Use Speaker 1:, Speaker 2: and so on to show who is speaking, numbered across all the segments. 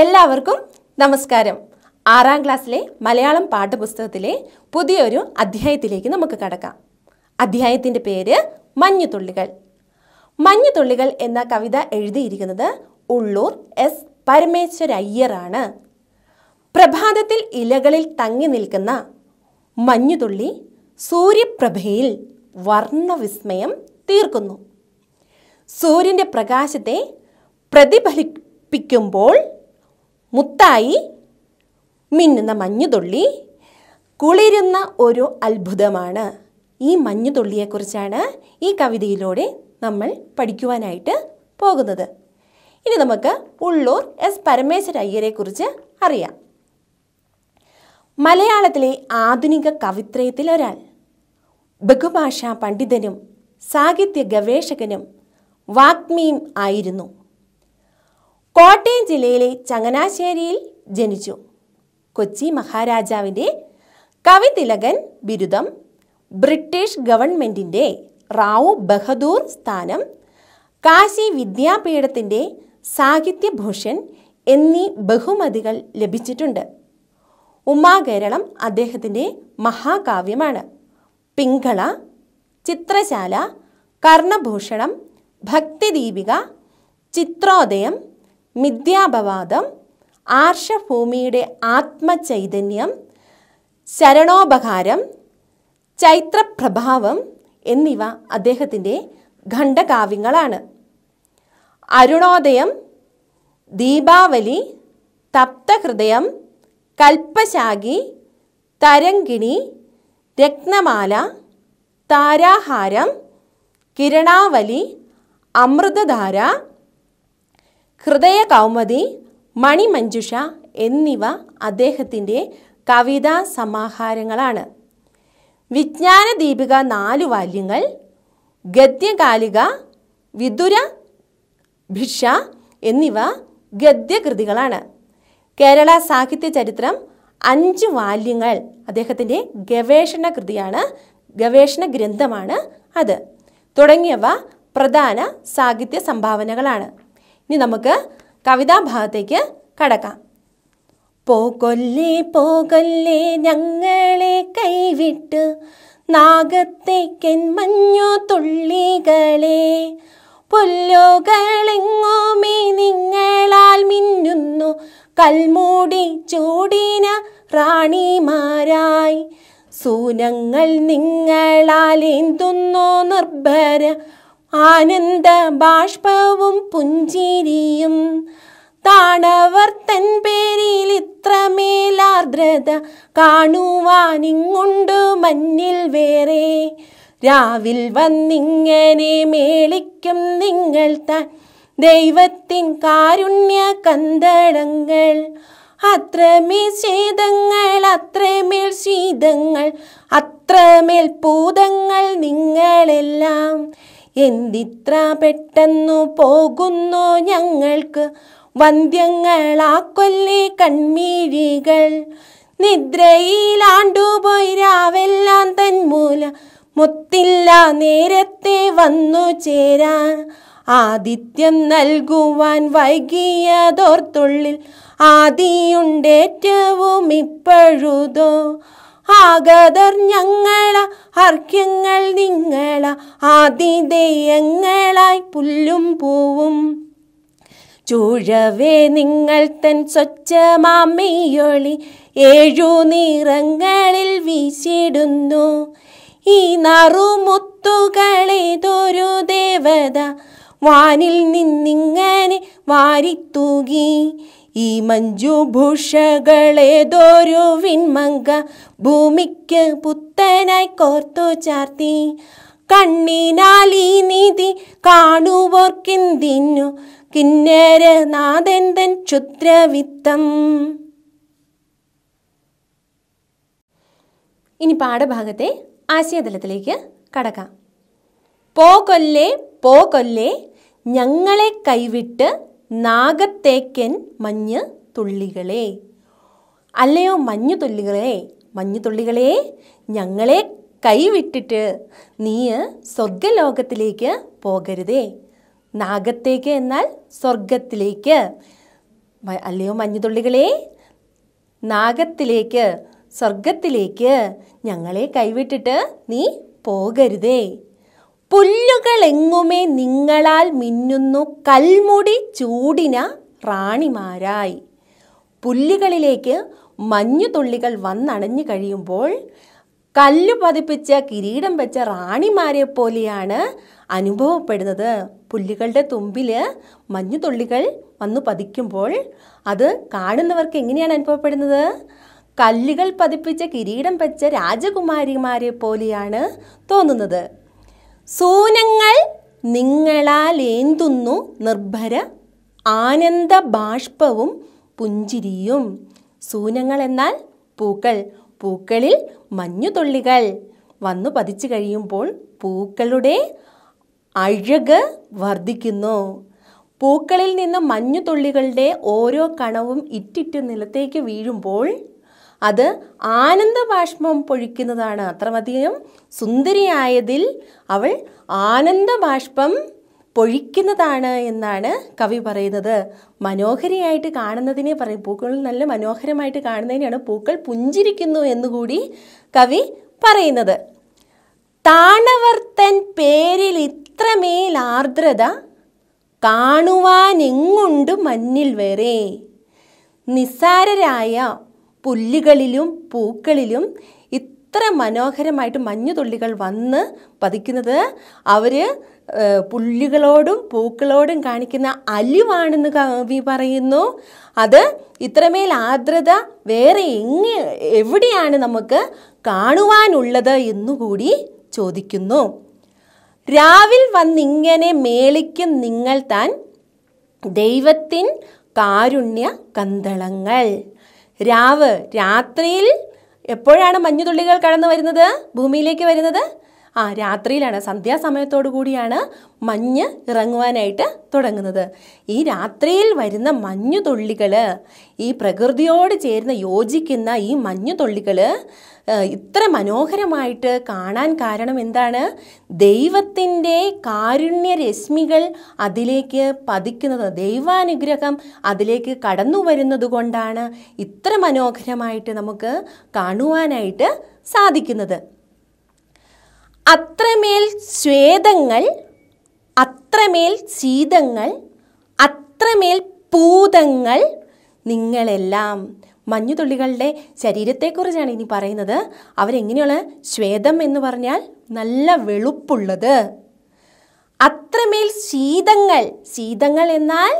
Speaker 1: എല്ലാവർക്കും നമസ്കാരം ആറാം ക്ലാസ്സിലെ മലയാളം പാഠപുസ്തകത്തിലെ പുതിയൊരു അധ്യായത്തിലേക്ക് നമുക്ക് കടക്കാം അധ്യായത്തിൻ്റെ പേര് മഞ്ഞുതുള്ളികൾ മഞ്ഞുതുള്ളികൾ എന്ന കവിത എഴുതിയിരിക്കുന്നത് ഉള്ളൂർ എസ് പരമേശ്വരയ്യറാണ് പ്രഭാതത്തിൽ ഇലകളിൽ തങ്ങി നിൽക്കുന്ന മഞ്ഞുതുള്ളി സൂര്യപ്രഭയിൽ വർണ്ണവിസ്മയം തീർക്കുന്നു സൂര്യൻ്റെ പ്രകാശത്തെ പ്രതിഫലിപ്പിക്കുമ്പോൾ മുത്തായി മിന്നുന്ന മഞ്ഞുതുള്ളി കുളിരുന്ന ഒരു അത്ഭുതമാണ് ഈ മഞ്ഞുതുള്ളിയെക്കുറിച്ചാണ് ഈ കവിതയിലൂടെ നമ്മൾ പഠിക്കുവാനായിട്ട് പോകുന്നത് ഇനി നമുക്ക് ഉള്ളൂർ എസ് പരമേശ്വര അയ്യരെക്കുറിച്ച് അറിയാം മലയാളത്തിലെ ആധുനിക കവിത്രയത്തിൽ ഒരാൾ ബഹുഭാഷാ പണ്ഡിതനും സാഹിത്യ ഗവേഷകനും വാഗ്മിയും ആയിരുന്നു കോട്ടയം ജില്ലയിലെ ചങ്ങനാശ്ശേരിയിൽ ജനിച്ചു കൊച്ചി മഹാരാജാവിൻ്റെ കവിതിലകൻ ബിരുദം ബ്രിട്ടീഷ് ഗവൺമെൻറ്റിൻ്റെ റാവു ബഹദൂർ സ്ഥാനം കാശി വിദ്യാപീഠത്തിൻ്റെ സാഹിത്യഭൂഷൺ എന്നീ ബഹുമതികൾ ലഭിച്ചിട്ടുണ്ട് ഉമാകേരളം അദ്ദേഹത്തിൻ്റെ മഹാകാവ്യമാണ് പിങ്കള ചിത്രശാല കർണഭൂഷണം ഭക്തിദീപിക ചിത്രോദയം മിഥ്യാപവാദം ആർഷഭൂമിയുടെ ആത്മചൈതന്യം ശരണോപകാരം ചൈത്രപ്രഭാവം എന്നിവ അദ്ദേഹത്തിൻ്റെ ഖണ്ഡകാവ്യങ്ങളാണ് അരുണോദയം ദീപാവലി തപ്തഹൃദയം കൽപ്പശാഖി തരങ്കിണി രത്നമാല താരാഹാരം കിരണാവലി അമൃതധാര ഹൃദയ കൗമതി മണിമഞ്ജുഷ എന്നിവ അദ്ദേഹത്തിൻ്റെ കവിതാ സമാഹാരങ്ങളാണ് വിജ്ഞാന ദീപിക നാലു വാല്യങ്ങൾ ഗദ്യകാലിക വിദുര ഭിക്ഷ എന്നിവ ഗദ്യകൃതികളാണ് കേരള സാഹിത്യ ചരിത്രം അഞ്ച് വാല്യങ്ങൾ അദ്ദേഹത്തിൻ്റെ ഗവേഷണ കൃതിയാണ് ഗവേഷണ ഗ്രന്ഥമാണ് അത് തുടങ്ങിയവ പ്രധാന സാഹിത്യ സംഭാവനകളാണ് ഇനി നമുക്ക് കവിതാഭാഗത്തേക്ക് കടക്കാം പോകൊല്ലേ പോകൊല്ലേ ഞങ്ങളെ കൈവിട്ട് നാഗത്തേക്കൻ മഞ്ഞു തുള്ളികളെ പുല്ലുകളെങ്ങോമേ നിങ്ങളാൽ മിന്നുന്നു കൽമൂടി ചൂടിന റാണിമാരായി സൂനങ്ങൾ നിങ്ങളാൽ എന്തുന്നോ നിർഭര ആനന്ദ ബാഷ്പവും പുഞ്ചിരിയും താണവർ തൻ പേരിൽ ഇത്രമേലാർദ്രത കാണുവാനിങ്ങുണ്ട് മഞ്ഞിൽ വേറെ രാവിൽ വന്നിങ്ങനെ മേളിക്കും നിങ്ങൾ ത ദൈവത്തിൻ കാരുണ്യ കന്തടങ്ങൾ അത്രമേൽ ശീതങ്ങൾ അത്രമേൽ ശീതങ്ങൾ അത്രമേൽ പൂതങ്ങൾ നിങ്ങളെല്ലാം എന്തിത്ര പെട്ടെന്നു പോകുന്നു ഞങ്ങൾക്ക് വന്ധ്യങ്ങളാക്കൊല്ലേ കൺമീഴികൾ നിദ്രയിലാണ്ടുപോയി രാവെല്ലാം തന്മൂല മുത്തില്ല നേരത്തെ വന്നു ചേരാൻ ആദിത്യം നൽകുവാൻ വൈകിയതോർത്തുള്ളിൽ ആദിയുണ്ടേറ്റവും ഇപ്പോഴുതോ ആഗതർ ഞങ്ങള അർഹ്യങ്ങൾ നിങ്ങള ആതിഥേയങ്ങളായി പുല്ലും പൂവും ചൂഴവേ നിങ്ങൾ തൻ സ്വച്ഛമാമയൊളി ഏഴു നിറങ്ങളിൽ വീശിടുന്നു ഈ നറുമുത്തുകളേതൊരു ദേവത വാനിൽ നിന്നിങ്ങനെ വാരിത്തൂകി ഈ മഞ്ജുഭൂഷകളേതോരുവിൻ മങ്ക ഭൂമിക്ക് പുത്തനായി കോർത്തു ചാർത്തി കണ്ണിനാൽ ഈ നീതി കാണുവോർക്കിന്തിന്നു കിന്നരനാഥൻ തൻ ക്ഷുദ്രവിത്തം ഇനി പാഠഭാഗത്തെ ആശയതലത്തിലേക്ക് കടക്കാം പോ കൊല്ലേ പോ കൊല്ലേ ഞങ്ങളെ കൈവിട്ട് നാഗത്തേക്കൻ മഞ്ഞ് തുള്ളികളെ അല്ലയോ മഞ്ഞു തുള്ളികളെ മഞ്ഞു തുള്ളികളെ ഞങ്ങളെ കൈവിട്ടിട്ട് നീ സ്വർഗലോകത്തിലേക്ക് പോകരുതേ നാഗത്തേക്ക് എന്നാൽ സ്വർഗത്തിലേക്ക് അല്ലയോ തുള്ളികളെ നാഗത്തിലേക്ക് സ്വർഗത്തിലേക്ക് ഞങ്ങളെ കൈവിട്ടിട്ട് നീ പോകരുതേ പുല്ലുകളെങ്ങുമേ നിങ്ങളാൽ മിന്നുന്നു കൽമുടി ചൂടിന റാണിമാരായി പുല്ലുകളിലേക്ക് മഞ്ഞുതുള്ളികൾ വന്നണഞ്ഞു കഴിയുമ്പോൾ കല്ല് പതിപ്പിച്ച കിരീടം വെച്ച റാണിമാരെ പോലെയാണ് അനുഭവപ്പെടുന്നത് പുല്ലുകളുടെ തുമ്പിൽ മഞ്ഞുതുള്ളികൾ വന്ന് പതിക്കുമ്പോൾ അത് കാണുന്നവർക്ക് എങ്ങനെയാണ് അനുഭവപ്പെടുന്നത് കല്ലുകൾ പതിപ്പിച്ച കിരീടം വെച്ച രാജകുമാരിമാരെ പോലെയാണ് തോന്നുന്നത് സോനങ്ങൾ നിങ്ങളാലേന്തുന്നു നിർഭര ആനന്ദ ബാഷ്പവും പുഞ്ചിരിയും സൂനങ്ങൾ എന്നാൽ പൂക്കൾ പൂക്കളിൽ മഞ്ഞുതുള്ളികൾ വന്നു പതിച്ചു കഴിയുമ്പോൾ പൂക്കളുടെ അഴക് വർദ്ധിക്കുന്നു പൂക്കളിൽ നിന്ന് മഞ്ഞുതുള്ളികളുടെ ഓരോ കണവും ഇറ്റിറ്റ് നിലത്തേക്ക് വീഴുമ്പോൾ അത് ബാഷ്പം പൊഴിക്കുന്നതാണ് അത്രമധികം സുന്ദരിയായതിൽ അവൾ ബാഷ്പം പൊഴിക്കുന്നതാണ് എന്നാണ് കവി പറയുന്നത് മനോഹരിയായിട്ട് കാണുന്നതിനെ പറയും പൂക്കൾ നല്ല മനോഹരമായിട്ട് കാണുന്നതിനെയാണ് പൂക്കൾ പുഞ്ചിരിക്കുന്നു എന്നുകൂടി കവി പറയുന്നത് താണവർത്തൻ പേരിൽ ഇത്രമേൽ ആർദ്രത കാണുവാനെങ്ങുണ്ട് മഞ്ഞിൽ വരെ നിസ്സാരരായ പുല്ലുകളിലും പൂക്കളിലും ഇത്ര മനോഹരമായിട്ട് മഞ്ഞുതുള്ളികൾ വന്ന് പതിക്കുന്നത് അവർ പുല്ലുകളോടും പൂക്കളോടും കാണിക്കുന്ന അലിവാണെന്ന് കവി പറയുന്നു അത് ഇത്രമേൽ ആർദ്രത വേറെ എങ്ങി എവിടെയാണ് നമുക്ക് കാണുവാനുള്ളത് എന്നുകൂടി ചോദിക്കുന്നു രാവിൽ വന്നിങ്ങനെ മേളിക്കും നിങ്ങൾ താൻ ദൈവത്തിൻ കാരുണ്യ കന്തളങ്ങൾ രാവ് രാത്രിയിൽ എപ്പോഴാണ് മഞ്ഞുതുള്ളികൾ കടന്നു വരുന്നത് ഭൂമിയിലേക്ക് വരുന്നത് ആ രാത്രിയിലാണ് സന്ധ്യാസമയത്തോടു കൂടിയാണ് മഞ്ഞ് ഇറങ്ങുവാനായിട്ട് തുടങ്ങുന്നത് ഈ രാത്രിയിൽ വരുന്ന മഞ്ഞുതുള്ളികൾ ഈ പ്രകൃതിയോട് ചേർന്ന് യോജിക്കുന്ന ഈ മഞ്ഞുതുള്ളികൾ ഇത്ര മനോഹരമായിട്ട് കാണാൻ കാരണം എന്താണ് ദൈവത്തിൻ്റെ കാരുണ്യരശ്മികൾ അതിലേക്ക് പതിക്കുന്നത് ദൈവാനുഗ്രഹം അതിലേക്ക് കടന്നു വരുന്നത് കൊണ്ടാണ് ഇത്ര മനോഹരമായിട്ട് നമുക്ക് കാണുവാനായിട്ട് സാധിക്കുന്നത് അത്രമേൽ സ്വേദങ്ങൾ അത്രമേൽ ശീതങ്ങൾ അത്രമേൽ പൂതങ്ങൾ നിങ്ങളെല്ലാം മഞ്ഞുതുള്ളികളുടെ ശരീരത്തെക്കുറിച്ചാണ് ഇനി പറയുന്നത് അവരെങ്ങനെയുള്ള ശ്വേതം എന്ന് പറഞ്ഞാൽ നല്ല വെളുപ്പുള്ളത് അത്രമേൽ ശീതങ്ങൾ ശീതങ്ങൾ എന്നാൽ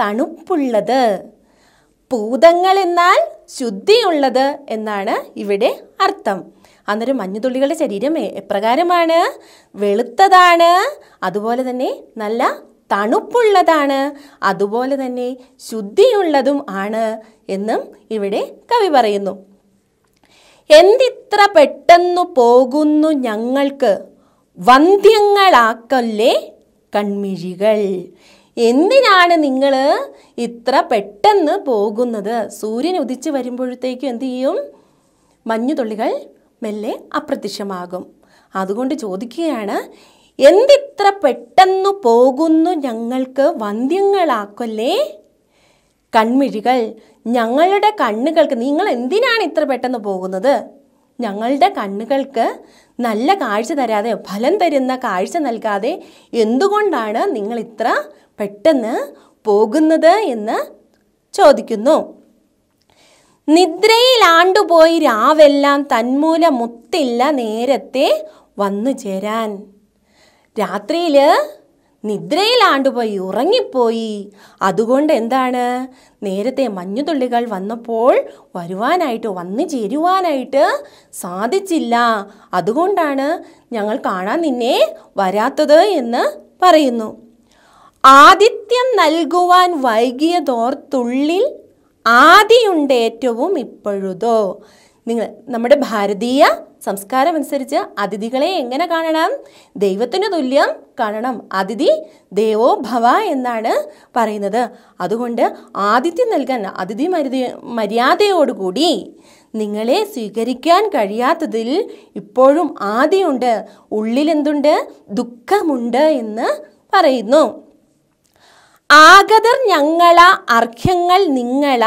Speaker 1: തണുപ്പുള്ളത് പൂതങ്ങൾ എന്നാൽ ശുദ്ധിയുള്ളത് എന്നാണ് ഇവിടെ അർത്ഥം അന്നൊരു മഞ്ഞുതുള്ളികളുടെ ശരീരം എപ്രകാരമാണ് വെളുത്തതാണ് അതുപോലെ തന്നെ നല്ല തണുപ്പുള്ളതാണ് അതുപോലെ തന്നെ ശുദ്ധിയുള്ളതും ആണ് എന്നും ഇവിടെ കവി പറയുന്നു എന്തിത്ര പെട്ടെന്നു പോകുന്നു ഞങ്ങൾക്ക് വന്ധ്യങ്ങളാക്കല്ലേ കൺമിഴികൾ എന്തിനാണ് നിങ്ങൾ ഇത്ര പെട്ടെന്ന് പോകുന്നത് സൂര്യൻ ഉദിച്ച് വരുമ്പോഴത്തേക്കും എന്തു ചെയ്യും മഞ്ഞുതുള്ളികൾ മെല്ലെ അപ്രത്യക്ഷമാകും അതുകൊണ്ട് ചോദിക്കുകയാണ് എന്തിത്ര പെട്ടെന്ന് പോകുന്നു ഞങ്ങൾക്ക് വന്ധ്യങ്ങളാക്കല്ലേ കൺമിഴികൾ ഞങ്ങളുടെ കണ്ണുകൾക്ക് നിങ്ങൾ എന്തിനാണ് ഇത്ര പെട്ടെന്ന് പോകുന്നത് ഞങ്ങളുടെ കണ്ണുകൾക്ക് നല്ല കാഴ്ച തരാതെ ഫലം തരുന്ന കാഴ്ച നൽകാതെ എന്തുകൊണ്ടാണ് നിങ്ങൾ ഇത്ര പെട്ടെന്ന് പോകുന്നത് എന്ന് ചോദിക്കുന്നു നിദ്രയിലാണ്ടുപോയി രാവെല്ലാം തന്മൂല മുത്തില്ല നേരത്തെ വന്നു ചേരാൻ രാത്രിയിൽ നിദ്രയിലാണ്ടുപോയി ഉറങ്ങിപ്പോയി അതുകൊണ്ട് എന്താണ് നേരത്തെ മഞ്ഞുതുള്ളികൾ വന്നപ്പോൾ വരുവാനായിട്ട് വന്നു ചേരുവാനായിട്ട് സാധിച്ചില്ല അതുകൊണ്ടാണ് ഞങ്ങൾ കാണാൻ നിന്നെ വരാത്തത് എന്ന് പറയുന്നു ആദിത്യം നൽകുവാൻ വൈകിയതോർത്തുള്ളിൽ ഏറ്റവും ഇപ്പോഴുതോ നിങ്ങൾ നമ്മുടെ ഭാരതീയ സംസ്കാരം അനുസരിച്ച് അതിഥികളെ എങ്ങനെ കാണണം ദൈവത്തിന് തുല്യം കാണണം അതിഥി ദേവോ ഭവ എന്നാണ് പറയുന്നത് അതുകൊണ്ട് ആതിഥ്യം നൽകാൻ അതിഥി മരുതി മര്യാദയോടുകൂടി നിങ്ങളെ സ്വീകരിക്കാൻ കഴിയാത്തതിൽ ഇപ്പോഴും ആദിയുണ്ട് ഉള്ളിലെന്തുണ്ട് ദുഃഖമുണ്ട് എന്ന് പറയുന്നു ആഗതർ ഞങ്ങള അർഘ്യങ്ങൾ നിങ്ങള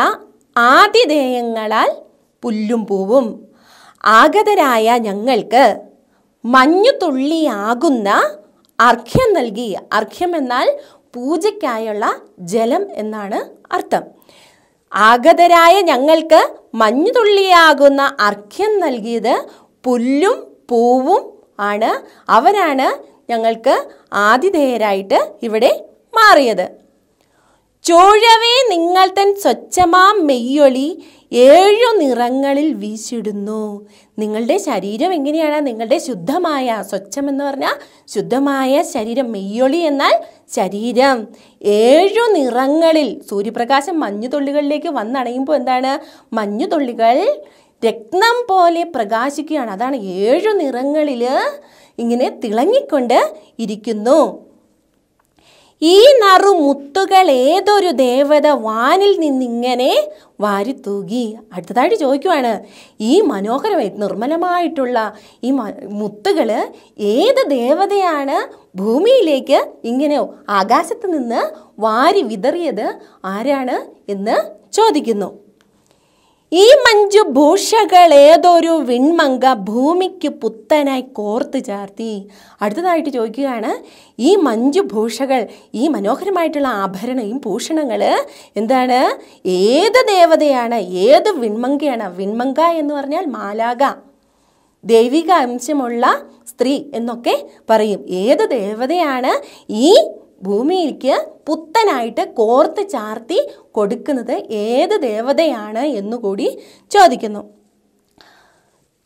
Speaker 1: ആതിഥേയങ്ങളാൽ പുല്ലും പൂവും ആഗതരായ ഞങ്ങൾക്ക് മഞ്ഞുതുള്ളിയാകുന്ന അർഘ്യം നൽകി അർഘ്യം എന്നാൽ പൂജയ്ക്കായുള്ള ജലം എന്നാണ് അർത്ഥം ആഗതരായ ഞങ്ങൾക്ക് മഞ്ഞുതുള്ളിയാകുന്ന അർഘ്യം നൽകിയത് പുല്ലും പൂവും ആണ് അവരാണ് ഞങ്ങൾക്ക് ആതിഥേയരായിട്ട് ഇവിടെ മാറിയത് ചോഴവേ നിങ്ങൾ തൻ സ്വച്ഛമാം മെയ്യൊളി ഏഴു നിറങ്ങളിൽ വീശിടുന്നു നിങ്ങളുടെ ശരീരം എങ്ങനെയാണ് നിങ്ങളുടെ ശുദ്ധമായ സ്വച്ഛം എന്ന് പറഞ്ഞാൽ ശുദ്ധമായ ശരീരം മെയ്യൊളി എന്നാൽ ശരീരം ഏഴു നിറങ്ങളിൽ സൂര്യപ്രകാശം മഞ്ഞുതുള്ളികളിലേക്ക് വന്നണയുമ്പോൾ എന്താണ് മഞ്ഞുതുള്ളികൾ രക്തം പോലെ പ്രകാശിക്കുകയാണ് അതാണ് ഏഴു നിറങ്ങളിൽ ഇങ്ങനെ തിളങ്ങിക്കൊണ്ട് ഇരിക്കുന്നു ഈ നറു മുത്തുകൾ ഏതൊരു ദേവത വാനിൽ നിന്നിങ്ങനെ തൂകി അടുത്തതായിട്ട് ചോദിക്കുവാണ് ഈ മനോഹരമായി നിർമ്മലമായിട്ടുള്ള ഈ മുത്തുകൾ ഏത് ദേവതയാണ് ഭൂമിയിലേക്ക് ഇങ്ങനെ ആകാശത്ത് നിന്ന് വാരി വിതറിയത് ആരാണ് എന്ന് ചോദിക്കുന്നു ഈ മഞ്ജു ഭൂഷകൾ ഏതൊരു വിൺമങ്ക ഭൂമിക്ക് പുത്തനായി കോർത്ത് ചാർത്തി അടുത്തതായിട്ട് ചോദിക്കുകയാണ് ഈ മഞ്ജു ഭൂഷകൾ ഈ മനോഹരമായിട്ടുള്ള ആഭരണയും ഭൂഷണങ്ങൾ എന്താണ് ഏത് ദേവതയാണ് ഏത് വിൺമങ്കയാണ് വിൺമങ്ക എന്ന് പറഞ്ഞാൽ മാലാക ദൈവിക അംശമുള്ള സ്ത്രീ എന്നൊക്കെ പറയും ഏത് ദേവതയാണ് ഈ ഭൂമിയിലേക്ക് പുത്തനായിട്ട് കോർത്ത് ചാർത്തി കൊടുക്കുന്നത് ഏത് ദേവതയാണ് എന്നുകൂടി ചോദിക്കുന്നു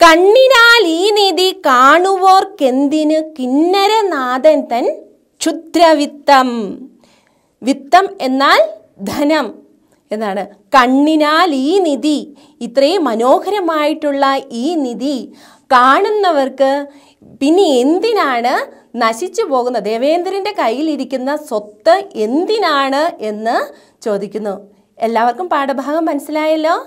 Speaker 1: കണ്ണിനാൽ ഈ നിധി കാണുവോർക്കെന്തിന് കിന്നരനാഥൻ തൻ ക്ഷുദ്രവിത്തം വിത്തം എന്നാൽ ധനം എന്നാണ് കണ്ണിനാൽ ഈ നിധി ഇത്രയും മനോഹരമായിട്ടുള്ള ഈ നിധി കാണുന്നവർക്ക് പിന്നെ എന്തിനാണ് നശിച്ചു പോകുന്ന ദേവേന്ദ്രൻ്റെ കയ്യിലിരിക്കുന്ന സ്വത്ത് എന്തിനാണ് എന്ന് ചോദിക്കുന്നു എല്ലാവർക്കും പാഠഭാഗം മനസ്സിലായല്ലോ